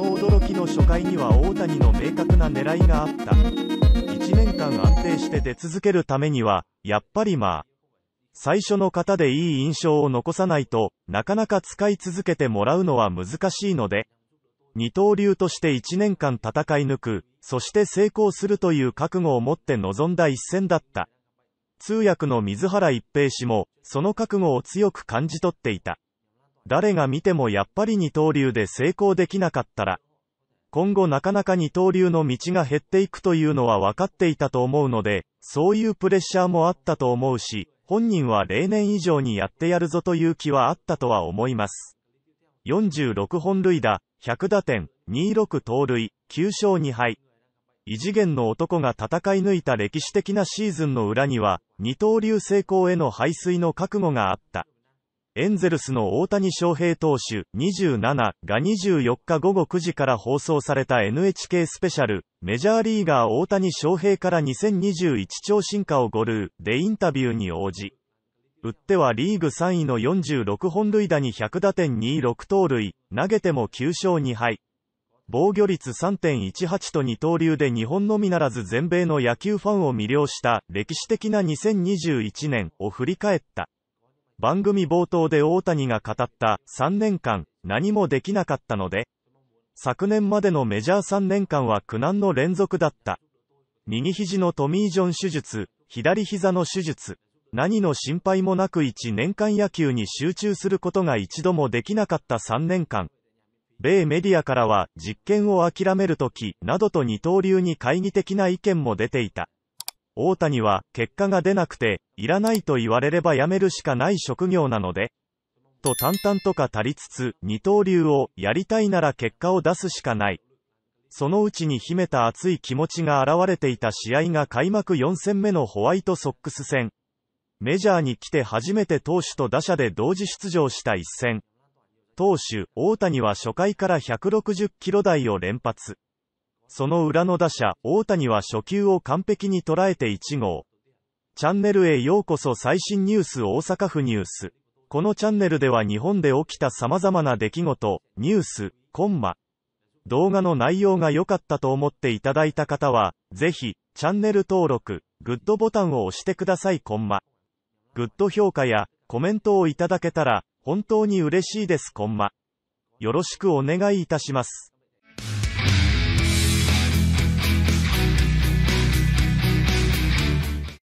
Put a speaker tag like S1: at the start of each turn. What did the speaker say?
S1: の驚きの初回には大谷の明確な狙いがあった。1年間安定して出続けるためには、やっぱりまあ、最初の方でいい印象を残さないと、なかなか使い続けてもらうのは難しいので、二刀流として1年間戦い抜く、そして成功するという覚悟を持って臨んだ一戦だった。通訳の水原一平氏も、その覚悟を強く感じ取っていた。誰が見てもやっぱり二刀流で成功できなかったら、今後なかなか二刀流の道が減っていくというのは分かっていたと思うので、そういうプレッシャーもあったと思うし、本人は例年以上にやってやるぞという気はあったとは思います。46本塁打、100打点、26盗塁、9勝2敗。異次元の男が戦い抜いた歴史的なシーズンの裏には、二刀流成功への排水の覚悟があった。エンゼルスの大谷翔平投手27が24日午後9時から放送された NHK スペシャル、メジャーリーガー大谷翔平から2021超進化を5ルーでインタビューに応じ、打ってはリーグ3位の46本塁打に100打点26盗塁、投げても9勝2敗。防御率3.18と二刀流で日本のみならず全米の野球ファンを魅了した歴史的な2021年を振り返った。番組冒頭で大谷が語った3年間何もできなかったので、昨年までのメジャー3年間は苦難の連続だった。右肘のトミー・ジョン手術、左膝の手術、何の心配もなく1年間野球に集中することが一度もできなかった3年間。米メディアからは実験を諦めるときなどと二刀流に懐疑的な意見も出ていた。大谷は結果が出なくて、いらないと言われれば辞めるしかない職業なので、と淡々とか足りつつ、二刀流をやりたいなら結果を出すしかない。そのうちに秘めた熱い気持ちが現れていた試合が開幕4戦目のホワイトソックス戦。メジャーに来て初めて投手と打者で同時出場した一戦。投手、大谷は初回から160キロ台を連発。その裏の打者、大谷は初球を完璧に捉えて1号。チャンネルへようこそ最新ニュース大阪府ニュース。このチャンネルでは日本で起きた様々な出来事、ニュース、コンマ。動画の内容が良かったと思っていただいた方は、ぜひ、チャンネル登録、グッドボタンを押してくださいコンマ。グッド評価や、コメントをいただけたら、本当に嬉しいですコンマ。よろしくお願いいたします。